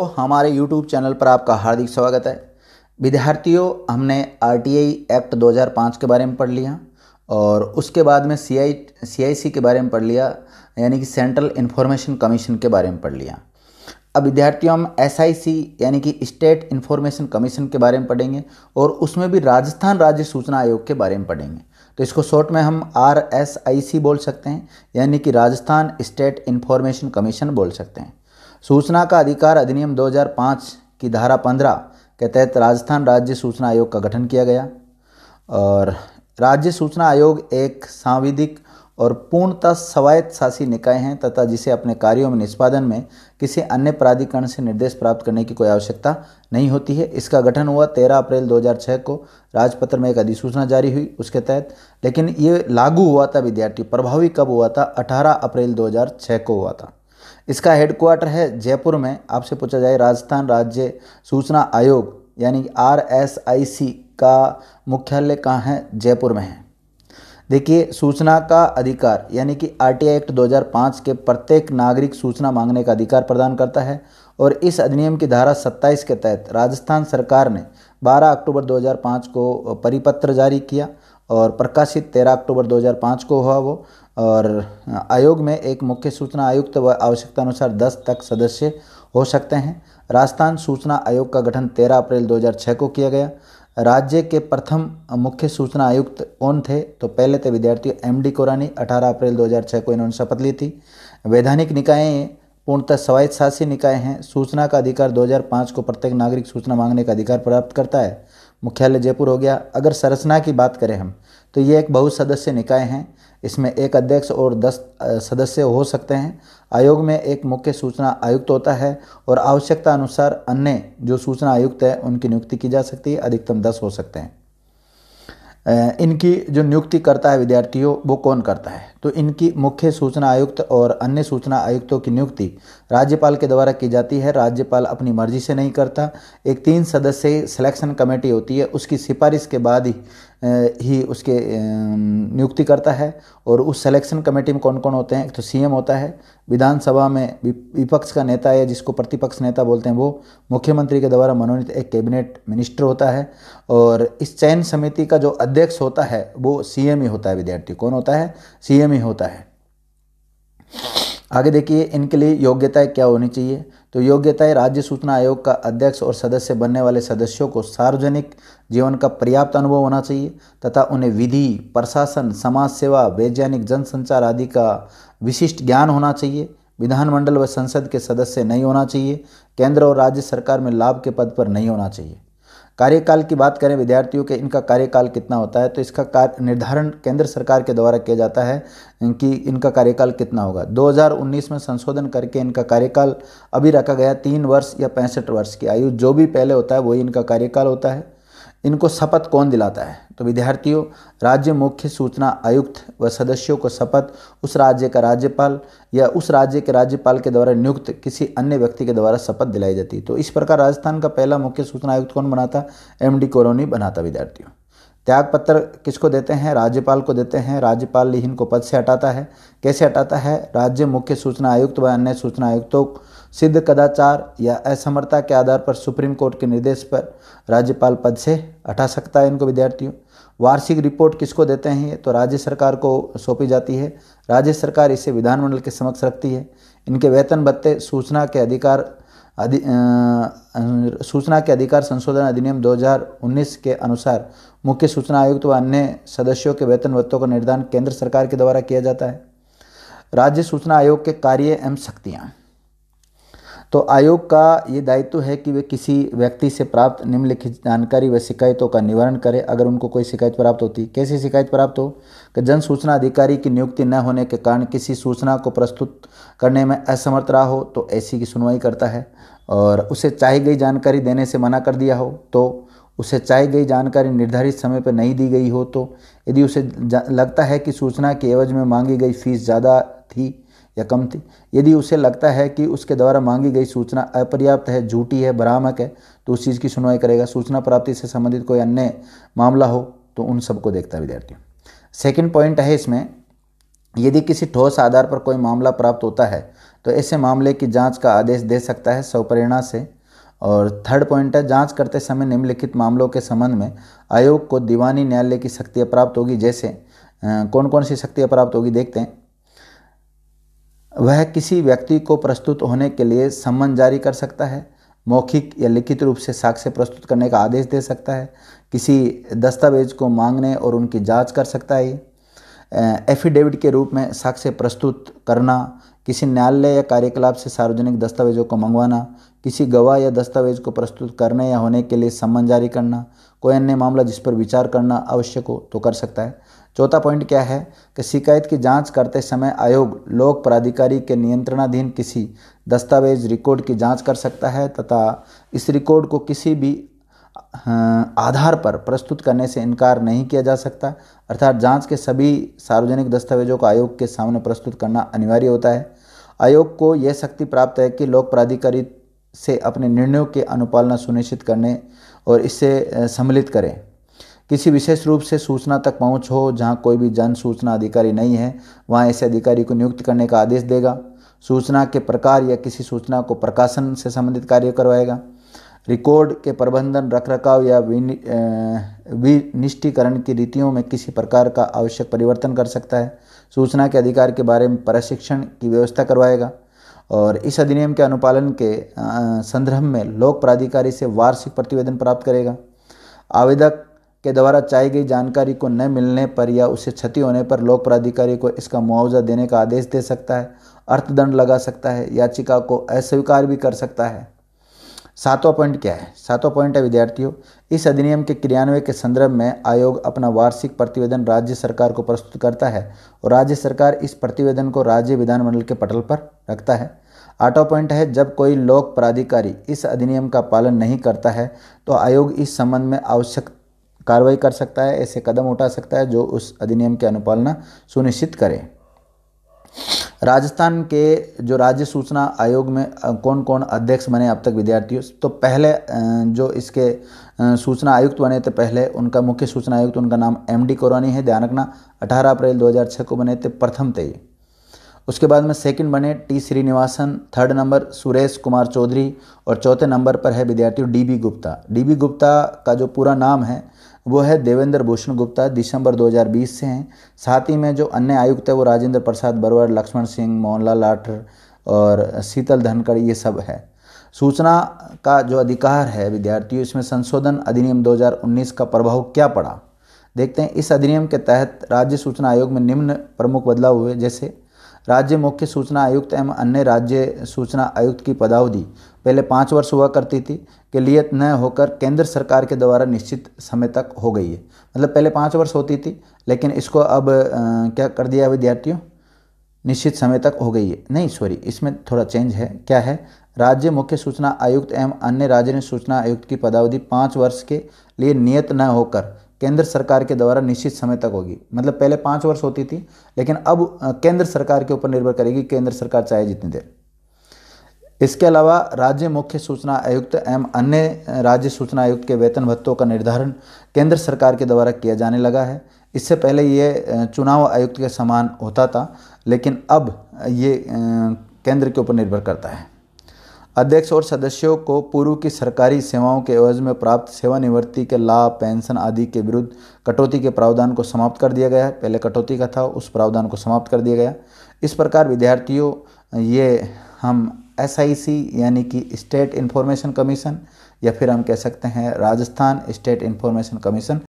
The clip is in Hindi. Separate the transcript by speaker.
Speaker 1: तो हमारे YouTube चैनल पर आपका हार्दिक स्वागत है विद्यार्थियों हमने आर एक्ट 2005 के बारे में पढ़ लिया और उसके बाद में सी आई सी के बारे में पढ़ लिया यानी कि सेंट्रल इन्फॉर्मेशन कमीशन के बारे में पढ़ लिया अब विद्यार्थियों हम एस यानी कि स्टेट इन्फॉर्मेशन कमीशन के बारे में पढ़ेंगे और उसमें भी राजस्थान राज्य सूचना आयोग के बारे में पढ़ेंगे तो इसको शॉर्ट में हम आर बोल सकते हैं यानी कि राजस्थान स्टेट इन्फॉर्मेशन कमीशन बोल सकते हैं सूचना का अधिकार अधिनियम 2005 की धारा 15 के तहत राजस्थान राज्य सूचना आयोग का गठन किया गया और राज्य सूचना आयोग एक सांविधिक और पूर्णतः स्वायत्त शासी निकाय हैं तथा जिसे अपने कार्यों में निष्पादन में किसी अन्य प्राधिकरण से निर्देश प्राप्त करने की कोई आवश्यकता नहीं होती है इसका गठन हुआ 13 अप्रैल 2006 को राजपत्र में एक अधिसूचना जारी हुई उसके तहत लेकिन ये लागू हुआ था विद्यार्थी प्रभावी कब हुआ था 18 अप्रैल 2006 को हुआ था इसका हेडक्वार्टर है जयपुर में आपसे पूछा जाए राजस्थान राज्य सूचना आयोग यानी आर एस आई सी का मुख्यालय कहाँ है जयपुर में है देखिए सूचना का अधिकार यानी कि आर टी एक्ट 2005 के प्रत्येक नागरिक सूचना मांगने का अधिकार प्रदान करता है और इस अधिनियम की धारा 27 के तहत राजस्थान सरकार ने 12 अक्टूबर 2005 को परिपत्र जारी किया और प्रकाशित 13 अक्टूबर 2005 को हुआ वो और आयोग में एक मुख्य सूचना आयुक्त व आवश्यकता अनुसार 10 तक सदस्य हो सकते हैं राजस्थान सूचना आयोग का गठन 13 अप्रैल 2006 को किया गया राज्य के प्रथम मुख्य सूचना आयुक्त कौन थे तो पहले थे विद्यार्थी एम डी कोरानी अठारह अप्रैल 2006 को इन्होंने शपथ ली थी वैधानिक निकाय पूर्णतः स्वायत्त शासी निकाय हैं सूचना का अधिकार 2005 को प्रत्येक नागरिक सूचना मांगने का अधिकार प्राप्त करता है मुख्यालय जयपुर हो गया अगर संरचना की बात करें हम तो ये एक बहुसदस्य निकाय हैं इसमें एक अध्यक्ष और दस सदस्य हो सकते हैं आयोग में एक मुख्य सूचना आयुक्त होता है और आवश्यकता अनुसार अन्य जो सूचना आयुक्त है उनकी नियुक्ति की जा सकती है अधिकतम दस हो सकते हैं इनकी जो नियुक्ति करता है विद्यार्थियों वो कौन करता है तो इनकी मुख्य सूचना आयुक्त और अन्य सूचना आयुक्तों की नियुक्ति राज्यपाल के द्वारा की जाती है राज्यपाल अपनी मर्जी से नहीं करता एक तीन सदस्य सिलेक्शन कमेटी होती है उसकी सिफारिश के बाद ही ही उसके नियुक्ति करता है और उस सिलेक्शन कमेटी में कौन कौन होते हैं एक तो सीएम होता है विधानसभा में विपक्ष का नेता या जिसको प्रतिपक्ष नेता बोलते हैं वो मुख्यमंत्री के द्वारा मनोनीत एक कैबिनेट मिनिस्टर होता है और इस चयन समिति का जो अध्यक्ष होता है वो सीएम ही होता है विद्यार्थी कौन होता है सीएम ही होता है आगे देखिए इनके लिए योग्यताएं क्या होनी चाहिए तो योग्यताएं राज्य सूचना आयोग का अध्यक्ष और सदस्य बनने वाले सदस्यों को सार्वजनिक जीवन का पर्याप्त अनुभव होना चाहिए तथा उन्हें विधि प्रशासन समाज सेवा वैज्ञानिक जनसंचार आदि का विशिष्ट ज्ञान होना चाहिए विधानमंडल व संसद के सदस्य नहीं होना चाहिए केंद्र और राज्य सरकार में लाभ के पद पर नहीं होना चाहिए कार्यकाल की बात करें विद्यार्थियों के इनका कार्यकाल कितना होता है तो इसका कार्य निर्धारण केंद्र सरकार के द्वारा किया जाता है कि इनका कार्यकाल कितना होगा 2019 में संशोधन करके इनका कार्यकाल अभी रखा गया तीन वर्ष या पैंसठ वर्ष की आयु जो भी पहले होता है वही इनका कार्यकाल होता है इनको शपथ कौन दिलाता है तो विद्यार्थियों राज्य मुख्य सूचना आयुक्त व सदस्यों को शपथ उस राज्य का राज्यपाल या उस राज्य के राज्यपाल के द्वारा नियुक्त किसी अन्य व्यक्ति के द्वारा शपथ दिलाई जाती है तो इस प्रकार राजस्थान का पहला मुख्य सूचना आयुक्त कौन बनाता एम डी कॉलोनी बनाता विद्यार्थियों त्यागपत्र किसको देते हैं राज्यपाल को देते हैं राज्यपाल इनको को पद से हटाता है कैसे हटाता है राज्य मुख्य सूचना आयुक्त व अन्य सूचना आयुक्तों सिद्ध कदाचार या असमर्थता के आधार पर सुप्रीम कोर्ट के निर्देश पर राज्यपाल पद से हटा सकता है इनको विद्यार्थियों वार्षिक रिपोर्ट किसको देते हैं ये तो राज्य सरकार को सौंपी जाती है राज्य सरकार इसे विधानमंडल के समक्ष रखती है इनके वेतन भत्ते सूचना के अधिकार अधि सूचना के अधिकार संशोधन अधिनियम 2019 के अनुसार मुख्य सूचना आयुक्त व अन्य सदस्यों के वेतन भत्तों का निर्धारण केंद्र सरकार के द्वारा किया जाता है राज्य सूचना आयोग के कार्य एवं शक्तियाँ तो आयोग का ये दायित्व है कि वे किसी व्यक्ति से प्राप्त निम्नलिखित जानकारी व शिकायतों का निवारण करें अगर उनको कोई शिकायत प्राप्त होती कैसी शिकायत प्राप्त हो कि जन सूचना अधिकारी की नियुक्ति न होने के कारण किसी सूचना को प्रस्तुत करने में असमर्थ रहा हो तो ऐसी की सुनवाई करता है और उसे चाही गई जानकारी देने से मना कर दिया हो तो उसे चाही गई जानकारी निर्धारित समय पर नहीं दी गई हो तो यदि उसे लगता है कि सूचना के एवज में मांगी गई फीस ज़्यादा थी या कम थी यदि उसे लगता है कि उसके द्वारा मांगी गई सूचना अपर्याप्त है झूठी है भ्रामक है तो उस चीज़ की सुनवाई करेगा सूचना प्राप्ति से संबंधित कोई अन्य मामला हो तो उन सबको देखता है विद्यार्थी सेकेंड पॉइंट है इसमें यदि किसी ठोस आधार पर कोई मामला प्राप्त होता है तो ऐसे मामले की जांच का आदेश दे सकता है स्वप्रेरणा से और थर्ड पॉइंट है जांच करते समय निम्नलिखित मामलों के संबंध में आयोग को दीवानी न्यायालय की शक्तियाँ प्राप्त होगी जैसे कौन कौन सी शक्तियाँ प्राप्त होगी देखते हैं वह किसी व्यक्ति को प्रस्तुत होने के लिए सम्मन जारी कर सकता है मौखिक या लिखित रूप से साक्ष्य प्रस्तुत करने का आदेश दे सकता है किसी दस्तावेज को मांगने और उनकी जांच कर सकता है एफिडेविट के रूप में साक्ष्य प्रस्तुत करना किसी न्यायालय या कार्यकलाप से सार्वजनिक दस्तावेजों को मंगवाना किसी गवाह या दस्तावेज को प्रस्तुत करने या होने के लिए सम्मन जारी करना कोई अन्य मामला जिस पर विचार करना आवश्यक हो तो कर सकता है चौथा पॉइंट क्या है कि शिकायत की जांच करते समय आयोग लोक प्राधिकारी के नियंत्रणाधीन किसी दस्तावेज रिकॉर्ड की जांच कर सकता है तथा इस रिकॉर्ड को किसी भी आधार पर प्रस्तुत करने से इनकार नहीं किया जा सकता अर्थात जांच के सभी सार्वजनिक दस्तावेजों को आयोग के सामने प्रस्तुत करना अनिवार्य होता है आयोग को यह शक्ति प्राप्त है कि लोक प्राधिकारी से अपने निर्णयों की अनुपालना सुनिश्चित करने और इससे सम्मिलित करें किसी विशेष रूप से सूचना तक पहुंच हो जहां कोई भी जन सूचना अधिकारी नहीं है वहां ऐसे अधिकारी को नियुक्त करने का आदेश देगा सूचना के प्रकार या किसी सूचना को प्रकाशन से संबंधित कार्य करवाएगा रिकॉर्ड के प्रबंधन रखरखाव या विनिष्टीकरण की रीतियों में किसी प्रकार का आवश्यक परिवर्तन कर सकता है सूचना के अधिकार के बारे में प्रशिक्षण की व्यवस्था करवाएगा और इस अधिनियम के अनुपालन के संदर्भ में लोक प्राधिकारी से वार्षिक प्रतिवेदन प्राप्त करेगा आवेदक के द्वारा चाही गई जानकारी को न मिलने पर या उसे क्षति होने पर लोक प्राधिकारी को इसका मुआवजा देने का आदेश दे सकता है अर्थदंड लगा सकता है याचिका को अस्वीकार भी कर सकता है सातवां पॉइंट क्या है सातवां पॉइंट है विद्यार्थियों इस अधिनियम के क्रियान्वयन के संदर्भ में आयोग अपना वार्षिक प्रतिवेदन राज्य सरकार को प्रस्तुत करता है और राज्य सरकार इस प्रतिवेदन को राज्य विधानमंडल के पटल पर रखता है आठवां पॉइंट है जब कोई लोक प्राधिकारी इस अधिनियम का पालन नहीं करता है तो आयोग इस संबंध में आवश्यक कार्रवाई कर सकता है ऐसे कदम उठा सकता है जो उस अधिनियम की अनुपालना सुनिश्चित करें राजस्थान के जो राज्य सूचना आयोग में कौन कौन अध्यक्ष बने अब तक विद्यार्थियों तो पहले जो इसके सूचना आयुक्त बने थे पहले उनका मुख्य सूचना आयुक्त उनका नाम एम डी कोरानी है ध्यान रखना 18 अप्रैल 2006 को बने थे प्रथम थे उसके बाद में सेकंड बने T Srinivasan third number Suresh Kumar Chaudhary और चौथे नंबर पर है विद्यार्थी D B Gupta D B Gupta का जो पूरा नाम है वो है देवेंद्र भूषण गुप्ता दिसंबर 2020 से हैं साथ ही में जो अन्य आयुक्त है वो राजेंद्र प्रसाद बरवर लक्ष्मण सिंह मोहनलाल लाठर और शीतल धनखड़ ये सब है सूचना का जो अधिकार है विद्यार्थियों इसमें संशोधन अधिनियम 2019 का प्रभाव क्या पड़ा देखते हैं इस अधिनियम के तहत राज्य सूचना आयोग में निम्न प्रमुख बदलाव हुए जैसे राज्य मुख्य सूचना आयुक्त एवं अन्य राज्य सूचना आयुक्त की पदावधि पहले पाँच वर्ष हुआ करती थी के लिए न होकर केंद्र सरकार के द्वारा निश्चित समय तक हो गई है मतलब पहले पाँच वर्ष होती थी लेकिन इसको अब आ, क्या कर दिया विद्यार्थियों निश्चित समय तक हो गई है नहीं सॉरी इसमें थोड़ा चेंज है क्या है राज्य मुख्य सूचना आयुक्त एवं अन्य राज्य सूचना आयुक्त की पदावधि पाँच वर्ष के लिए नियत न होकर केंद्र सरकार के द्वारा निश्चित समय तक होगी मतलब पहले पाँच वर्ष होती थी लेकिन अब केंद्र सरकार के ऊपर निर्भर करेगी केंद्र सरकार चाहे जितनी देर इसके अलावा राज्य मुख्य सूचना आयुक्त एवं अन्य राज्य सूचना आयुक्त के वेतन भत्तों का निर्धारण केंद्र सरकार के द्वारा किया जाने लगा है इससे पहले ये चुनाव आयुक्त के समान होता था लेकिन अब ये केंद्र के ऊपर निर्भर करता है अध्यक्ष और सदस्यों को पूर्व की सरकारी सेवाओं के एवज में प्राप्त सेवानिवृत्ति के लाभ पेंशन आदि के विरुद्ध कटौती के प्रावधान को समाप्त कर दिया गया है पहले कटौती का था उस प्रावधान को समाप्त कर दिया गया इस प्रकार विद्यार्थियों ये हम एस यानी कि स्टेट इन्फॉर्मेशन कमीशन या फिर हम कह सकते हैं राजस्थान स्टेट इन्फॉर्मेशन कमीशन